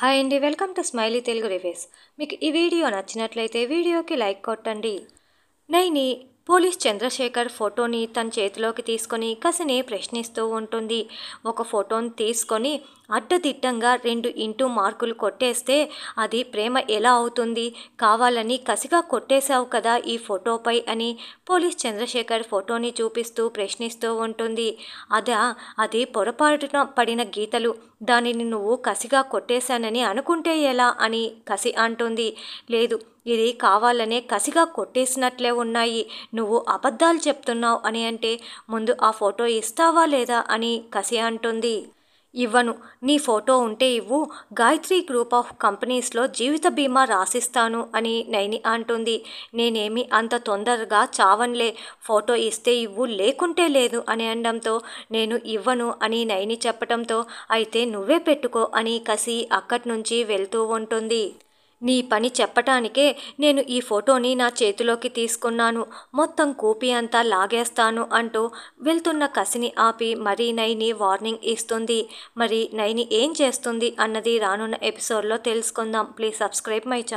hi అండి welcome to smiley Telugu reviews మీకు ఈ వీడియో నచ్చినట్లయితే వీడియోకి లైక్ కొట్టండి నైని పోలీస్ చంద్రశేఖర్ ఫోటోని తన చేతిలోకి తీసుకొని కసిని ప్రశ్నిస్తూ ఉంటుంది ఒక ఫోటోని తీసుకొని అడ్డదిట్టంగా రెండు ఇంటూ మార్కులు కొట్టేస్తే అది ప్రేమ ఎలా అవుతుంది కావాలని కసిగా కొట్టేశావు కదా ఈ ఫోటోపై అని పోలీస్ చంద్రశేఖర్ ఫోటోని చూపిస్తూ ప్రశ్నిస్తూ ఉంటుంది అదా అది పొరపాటున పడిన గీతలు దానిని నువ్వు కసిగా కొట్టేశానని అనుకుంటే ఎలా అని కసి అంటుంది లేదు ఇది కావాలనే కసిగా కొట్టేసినట్లే ఉన్నాయి నువ్వు అబద్ధాలు చెప్తున్నావు అని అంటే ముందు ఆ ఫోటో ఇస్తావా లేదా అని కసి అంటుంది ఇవ్వను నీ ఫోటో ఉంటే ఇవ్వు గాయత్రి గ్రూప్ ఆఫ్ కంపెనీస్లో జీవిత బీమా రాసిస్తాను అని నైని అంటుంది నేనేమి అంత తొందరగా చావన్లే ఫోటో ఇస్తే ఇవ్వు లేకుంటే లేదు అని అనడంతో నేను ఇవ్వను అని నైని చెప్పడంతో అయితే నువ్వే పెట్టుకో అని కసి అక్కడి నుంచి వెళ్తూ ఉంటుంది నీ పని చెప్పటానికే నేను ఈ ఫోటోని నా చేతిలోకి తీసుకున్నాను మొత్తం కూపి అంతా లాగేస్తాను అంటూ వెళ్తున్న కసిని ఆపి మరీ నైని వార్నింగ్ ఇస్తుంది మరి నైని ఏం చేస్తుంది అన్నది రానున్న ఎపిసోడ్లో తెలుసుకుందాం ప్లీజ్ సబ్స్క్రైబ్ మై ఛానల్